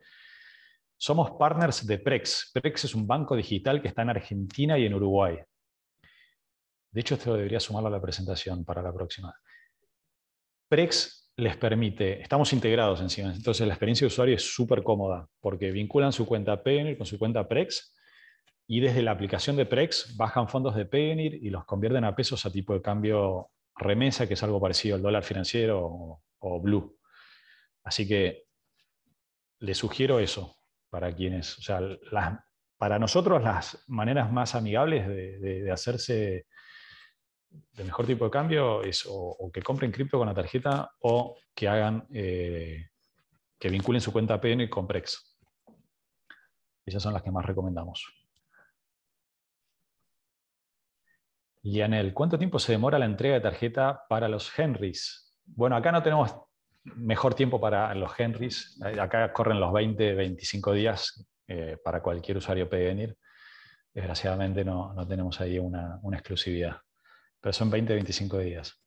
Somos partners de Prex. Prex es un banco digital que está en Argentina y en Uruguay. De hecho, esto debería sumarlo a la presentación para la próxima. Prex les permite, estamos integrados encima. entonces la experiencia de usuario es súper cómoda porque vinculan su cuenta Payoneer con su cuenta Prex y desde la aplicación de Prex bajan fondos de Payoneer y los convierten a pesos a tipo de cambio remesa, que es algo parecido al dólar financiero o, blue. Así que les sugiero eso para quienes, o sea, las, para nosotros las maneras más amigables de hacerse el mejor tipo de cambio es o, que compren cripto con la tarjeta o que hagan, eh, que vinculen su cuenta PN con Prex. Esas son las que más recomendamos. Y ¿cuánto tiempo se demora la entrega de tarjeta para los Henrys? Bueno, acá no tenemos mejor tiempo para los Henrys. Acá corren los 20, 25 días eh, para cualquier usuario PNIR. Desgraciadamente no, tenemos ahí una exclusividad pero son 20, 25 días.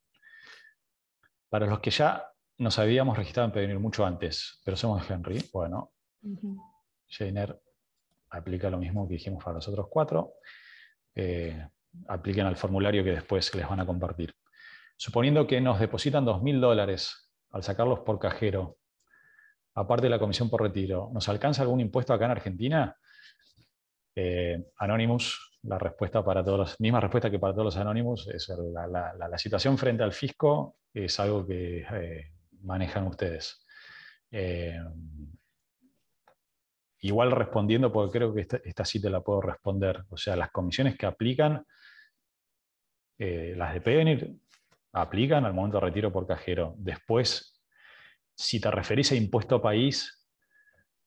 Para los que ya nos habíamos registrado en Pedinir mucho antes, pero somos Henry, bueno, uh aplica lo mismo que dijimos para los otros cuatro. Eh, apliquen al formulario que después les van a compartir. Suponiendo que nos depositan 2.000 dólares al sacarlos por cajero, aparte de la comisión por retiro, ¿nos alcanza algún impuesto acá en Argentina? Eh, Anonymous la respuesta para todos misma respuesta que para todos los anónimos, es la, situación frente al fisco es algo que eh, manejan ustedes. Eh, igual respondiendo, porque creo que esta, sí te la puedo responder, o sea, las comisiones que aplican, eh, las de PENIR, aplican al momento de retiro por cajero. Después, si te referís a impuesto país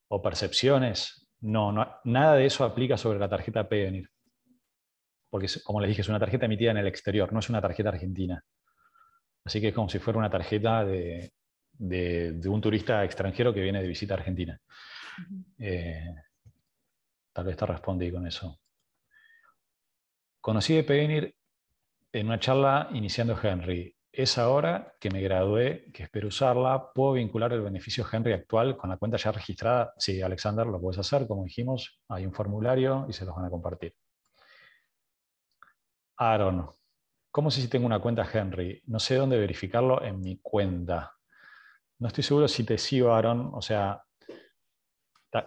o percepciones, no, no nada de eso aplica sobre la tarjeta PENIR porque como les dije, es una tarjeta emitida en el exterior, no es una tarjeta argentina. Así que es como si fuera una tarjeta de, un turista extranjero que viene de visita a Argentina. Eh, tal vez te respondí con eso. Conocí de Paganir en una charla iniciando Henry. Es ahora que me gradué, que espero usarla, puedo vincular el beneficio Henry actual con la cuenta ya registrada. Sí, Alexander, lo puedes hacer, como dijimos, hay un formulario y se los van a compartir. Aaron, ¿cómo sé si tengo una cuenta Henry? No sé dónde verificarlo en mi cuenta. No estoy seguro si te sigo, Aaron. O sea,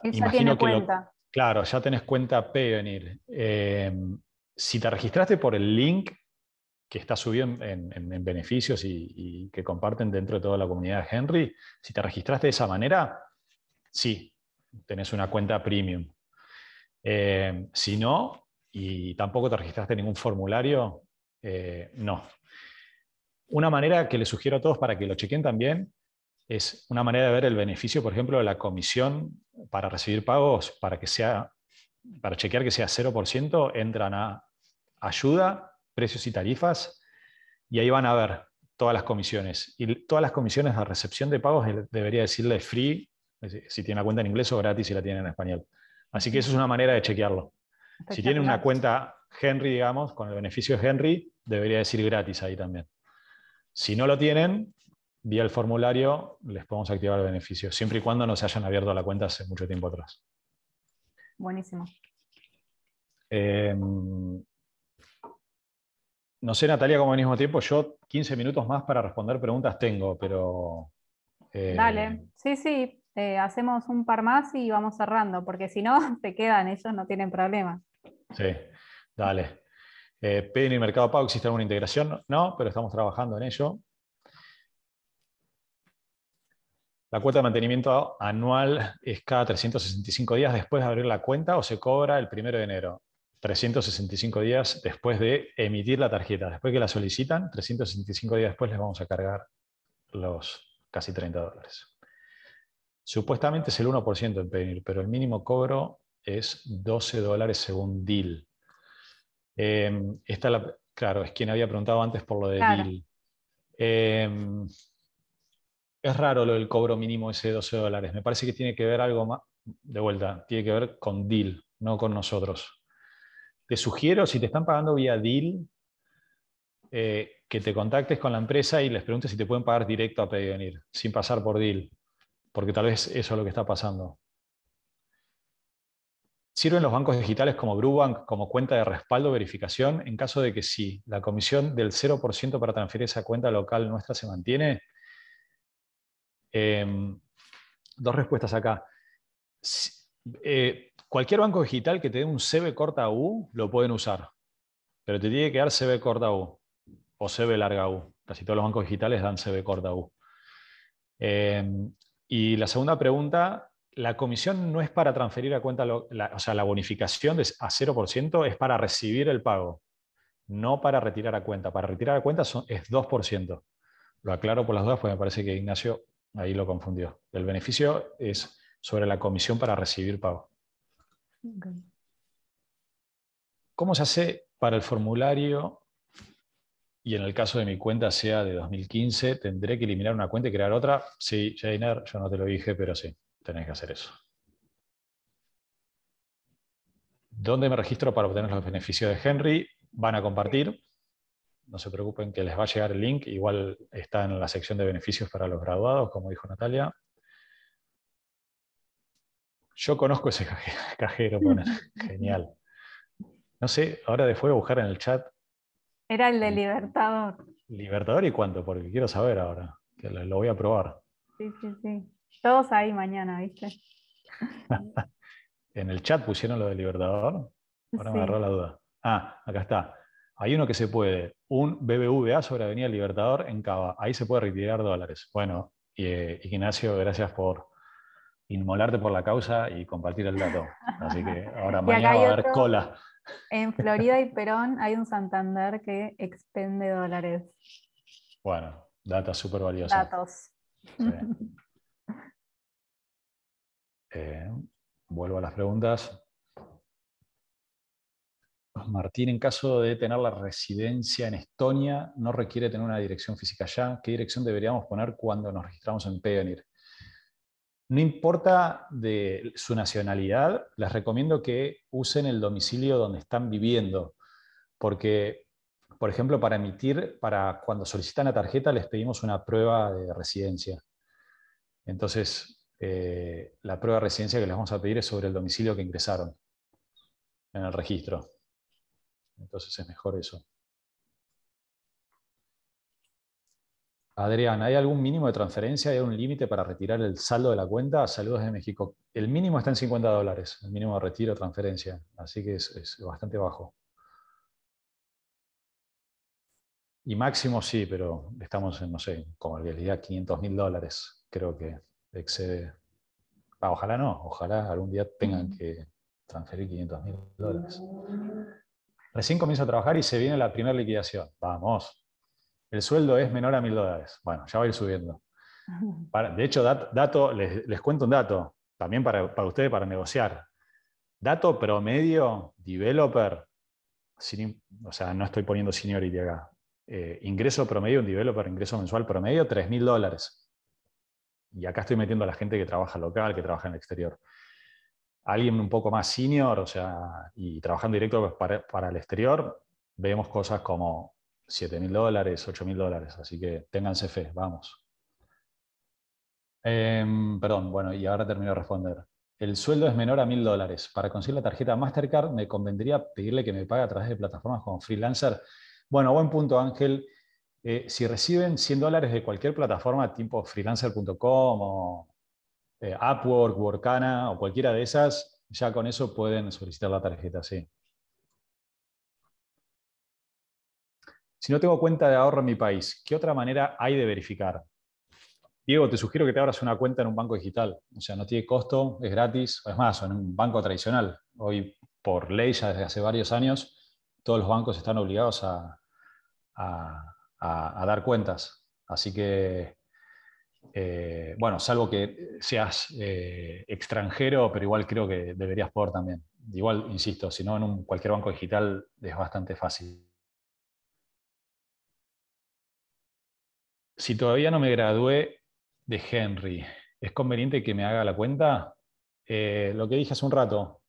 imagino que claro, ya tenés cuenta Payoneer. Eh, si te registraste por el link que está subido en, beneficios y, que comparten dentro de toda la comunidad de Henry, si te registraste de esa manera, sí, tenés una cuenta premium. Eh, si no, y tampoco te registraste ningún formulario, eh, no. Una manera que les sugiero a todos para que lo chequen también es una manera de ver el beneficio, por ejemplo, de la comisión para recibir pagos, para que sea, para chequear que sea 0%, entran a ayuda, precios y tarifas, y ahí van a ver todas las comisiones. Y todas las comisiones de recepción de pagos debería decirle free, si tiene la cuenta en inglés o gratis si la tiene en español. Así que eso es una manera de chequearlo. Si tienen una cuenta Henry, digamos, con el beneficio de Henry, debería decir gratis ahí también. Si no lo tienen, vía el formulario les podemos activar el beneficio, siempre y cuando no se hayan abierto la cuenta hace mucho tiempo atrás. Buenísimo. Em, no sé, Natalia, como al mismo tiempo, yo 15 minutos más para responder preguntas tengo, pero... Eh, Dale, sí, sí, eh, hacemos un par más y vamos cerrando, porque si no, [LAUGHS] te quedan, ellos no tienen problema. Sí, dale. Eh, y Mercado Pago, ¿existe alguna integración? No, pero estamos trabajando en ello. La cuota de mantenimiento anual es cada 365 días después de abrir la cuenta o se cobra el primero de enero. 365 días después de emitir la tarjeta. Después que la solicitan, 365 días después les vamos a cargar los casi 30 dólares. Supuestamente es el 1% en PENIR, pero el mínimo cobro es 12 dólares según deal. Em, claro, es quien había preguntado antes por lo de deal. Em, es raro lo del cobro mínimo ese de 12 dólares. Me parece que tiene que ver algo más, de vuelta, tiene que ver con deal, no con nosotros. Te sugiero, si te están pagando vía deal, eh, que te contactes con la empresa y les preguntes si te pueden pagar directo a pedir sin pasar por deal, porque tal vez eso es lo que está pasando. Sirven los bancos digitales como Grubank como cuenta de respaldo verificación en caso de que si la comisión del 0% para transferir esa cuenta local nuestra se mantiene. Em, dos respuestas acá. Eh, cualquier banco digital que te dé un CB corta U lo pueden usar, pero te tiene que dar CB corta U o CB larga U. Casi todos los bancos digitales dan CB corta U. Em, y la segunda pregunta la comisión no es para transferir a cuenta, o sea, la bonificación a 0% es para recibir el pago, no para retirar a cuenta. Para retirar a cuenta es 2%. Lo aclaro por las dudas, pues me parece que Ignacio ahí lo confundió. El beneficio es sobre la comisión para recibir pago. ¿Cómo se hace para el formulario? Y en el caso de mi cuenta sea de 2015, ¿tendré que eliminar una cuenta y crear otra? Sí, Jainer, yo no te lo dije, pero sí tenéis que hacer eso. ¿Dónde me registro para obtener los beneficios de Henry? Van a compartir. No se preocupen que les va a llegar el link. Igual está en la sección de beneficios para los graduados, como dijo Natalia. Yo conozco ese [LAUGHS] cajero. [LAUGHS] genial. No sé, ahora después voy a buscar en el chat. Era el de Libertador. ¿Libertador y cuánto? Porque quiero saber ahora. Que lo, voy a probar. Sí, sí, sí. Todos ahí mañana, ¿viste? [LAUGHS] en el chat pusieron lo del Libertador. Ahora me agarró la duda. Ah, acá está. Hay uno que se puede. Un BBVA sobre Avenida Libertador en Cava. Ahí se puede retirar dólares. Bueno, y, eh, Ignacio, gracias por inmolarte por la causa y compartir el dato. Así que ahora [LAUGHS] mañana va a haber cola. En Florida y Perón hay un Santander que expende dólares. Bueno, datos súper valiosos Datos. Eh, vuelvo a las preguntas. Martín, en caso de tener la residencia en Estonia, no requiere tener una dirección física ya. ¿Qué dirección deberíamos poner cuando nos registramos en Peonir? No importa de su nacionalidad, les recomiendo que usen el domicilio donde están viviendo, porque, por ejemplo, para emitir, para cuando solicitan la tarjeta, les pedimos una prueba de residencia. Entonces, eh, la prueba de residencia que les vamos a pedir es sobre el domicilio que ingresaron en el registro. Entonces es mejor eso. Adrián, ¿hay algún mínimo de transferencia? ¿Hay un límite para retirar el saldo de la cuenta? Saludos de México. El mínimo está en 50 dólares, el mínimo de retiro, transferencia. Así que es, bastante bajo. Y máximo sí, pero estamos en, no sé, como realidad 500 mil dólares, creo que Excede. Ah, ojalá no, ojalá algún día tengan que transferir 500 mil dólares. Recién comienzo a trabajar y se viene la primera liquidación. Vamos. El sueldo es menor a mil dólares. Bueno, ya va a ir subiendo. [LAUGHS] de hecho, dato, les, cuento un dato, también para, ustedes, para negociar. Dato promedio, developer, o sea, no estoy poniendo seniority acá. Eh, ingreso promedio, un developer, ingreso mensual promedio, 3 mil dólares y acá estoy metiendo a la gente que trabaja local, que trabaja en el exterior. Alguien un poco más senior, o sea, y trabajando directo para, el exterior, vemos cosas como 7.000 mil dólares, 8 mil dólares, así que ténganse fe, vamos. Em, perdón, bueno, y ahora termino de responder. El sueldo es menor a mil dólares. Para conseguir la tarjeta Mastercard, me convendría pedirle que me pague a través de plataformas como freelancer. Bueno, buen punto, Ángel. Eh, si reciben 100 dólares de cualquier plataforma tipo freelancer.com o eh, Upwork, Workana o cualquiera de esas, ya con eso pueden solicitar la tarjeta, sí. Si no tengo cuenta de ahorro en mi país, ¿qué otra manera hay de verificar? Diego, te sugiero que te abras una cuenta en un banco digital. O sea, no tiene costo, es gratis. Es más, en un banco tradicional. Hoy, por ley, ya desde hace varios años, todos los bancos están obligados a a, dar cuentas. Así que, eh, bueno, salvo que seas eh, extranjero, pero igual creo que deberías poder también. Igual, insisto, si no, en un, cualquier banco digital es bastante fácil. Si todavía no me gradué de Henry, ¿es conveniente que me haga la cuenta? Eh, lo que dije hace un rato,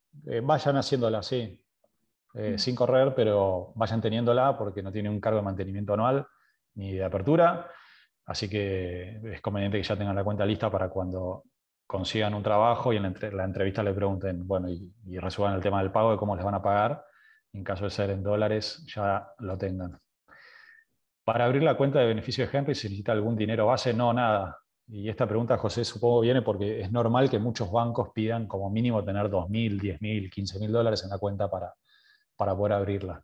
vayan haciéndola, sí, mm. sin correr, pero vayan teniéndola porque no tiene un cargo de mantenimiento anual ni de apertura. Así que es conveniente que ya tengan la cuenta lista para cuando consigan un trabajo y en la, entrevista le pregunten, bueno, y, resuelvan el tema del pago, de cómo les van a pagar. En caso de ser en dólares, ya lo tengan. Para abrir la cuenta de beneficio de Henry, ¿se necesita algún dinero base? No, nada. Y esta pregunta, José, supongo viene porque es normal que muchos bancos pidan como mínimo tener 2.000, 10.000, 15.000 dólares en la cuenta para poder abrirla.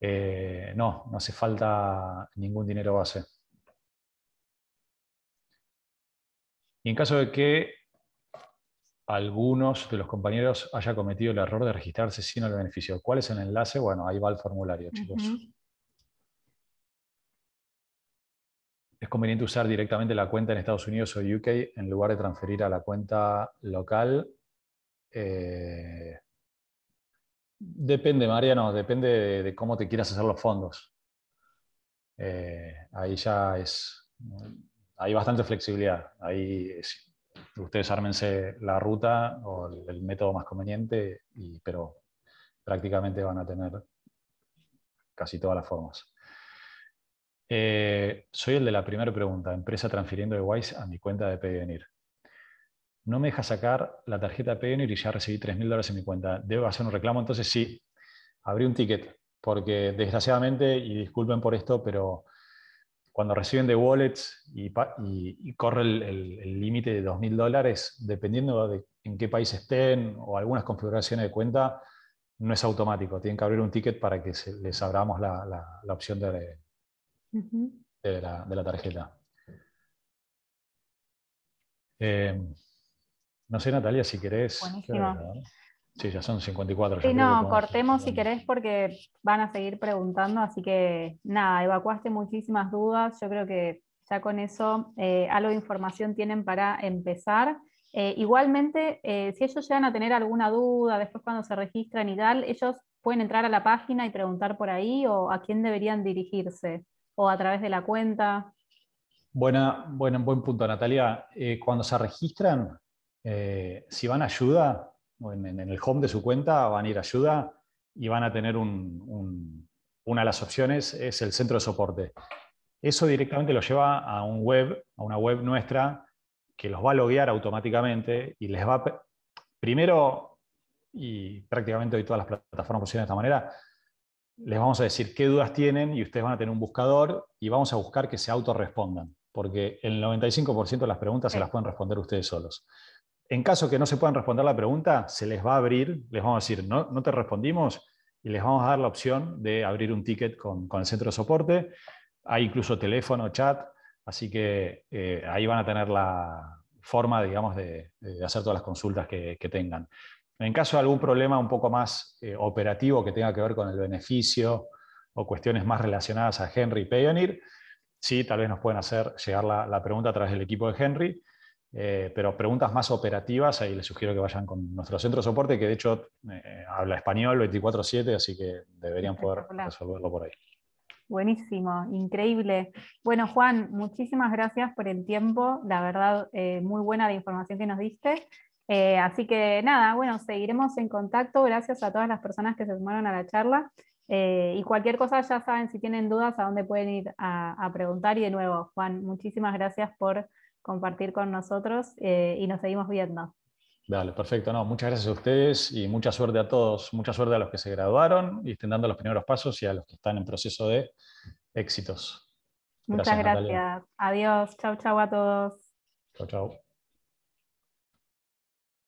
Eh, no, no hace falta ningún dinero base. Y en caso de que algunos de los compañeros haya cometido el error de registrarse sin el beneficio, ¿cuál es el enlace? Bueno, ahí va el formulario, chicos. Es conveniente usar directamente la cuenta en Estados Unidos o UK en lugar de transferir a la cuenta local. Eh, Depende, Mariano, depende de, cómo te quieras hacer los fondos. Eh, ahí ya es, hay bastante flexibilidad. Ahí ustedes ármense la ruta o el, método más conveniente, pero prácticamente van a tener casi todas las formas. Eh, soy el de la primera pregunta, empresa transfiriendo de Wise a mi cuenta de PDVNIR? no me deja sacar la tarjeta Payoneer y ya recibí 3.000 dólares en mi cuenta. Debo hacer un reclamo. Entonces, sí, abrí un ticket, porque desgraciadamente, y disculpen por esto, pero cuando reciben de wallets y, corre el límite de 2.000 dólares, dependiendo de en qué país estén o algunas configuraciones de cuenta, no es automático. Tienen que abrir un ticket para que les abramos la, opción de, la, tarjeta. Eh, no sé, Natalia, si querés. Buenísimo. Eh, sí, ya son 54. Sí, no, cortemos si querés porque van a seguir preguntando, así que nada, evacuaste muchísimas dudas, yo creo que ya con eso eh, algo de información tienen para empezar. Eh, igualmente, si ellos llegan a tener alguna duda después cuando se registran y tal, ellos pueden entrar a la página y preguntar por ahí o a quién deberían dirigirse o a través de la cuenta. Buena, buen punto, Natalia. cuando se registran, eh, si van a ayuda, en, el home de su cuenta van a ir a ayuda y van a tener una de las opciones es el centro de soporte. Eso directamente lo lleva a web, a una web nuestra que los va a loguear automáticamente y les va a, primero y prácticamente hoy todas las plataformas funcionan de esta manera, les vamos a decir qué dudas tienen y ustedes van a tener un buscador y vamos a buscar que se autorrespondan, porque el 95% de las preguntas se las pueden responder ustedes solos. En caso que no se puedan responder la pregunta, se les va a abrir, les vamos a decir, no, no te respondimos y les vamos a dar la opción de abrir un ticket con, el centro de soporte. Hay incluso teléfono, chat, así que eh, ahí van a tener la forma, digamos, de, hacer todas las consultas que, tengan. En caso de algún problema un poco más eh, operativo que tenga que ver con el beneficio o cuestiones más relacionadas a Henry Payoneer, sí, tal vez nos pueden hacer llegar la, la pregunta a través del equipo de Henry eh, pero preguntas más operativas, ahí les sugiero que vayan con nuestro centro de soporte, que de hecho eh, habla español 24/7, así que deberían poder resolverlo por ahí. Buenísimo, increíble. Bueno, Juan, muchísimas gracias por el tiempo, la verdad, eh, muy buena la información que nos diste. así que nada, bueno, seguiremos en contacto, gracias a todas las personas que se sumaron a la charla. y cualquier cosa ya saben, si tienen dudas, a dónde pueden ir a preguntar. Y de nuevo, Juan, muchísimas gracias por compartir con nosotros eh, y nos seguimos viendo. Dale, perfecto. No, muchas gracias a ustedes y mucha suerte a todos. Mucha suerte a los que se graduaron y estén dando los primeros pasos y a los que están en proceso de éxitos. muchas gracias. Adiós. Chau, chau a todos. Chau, chau.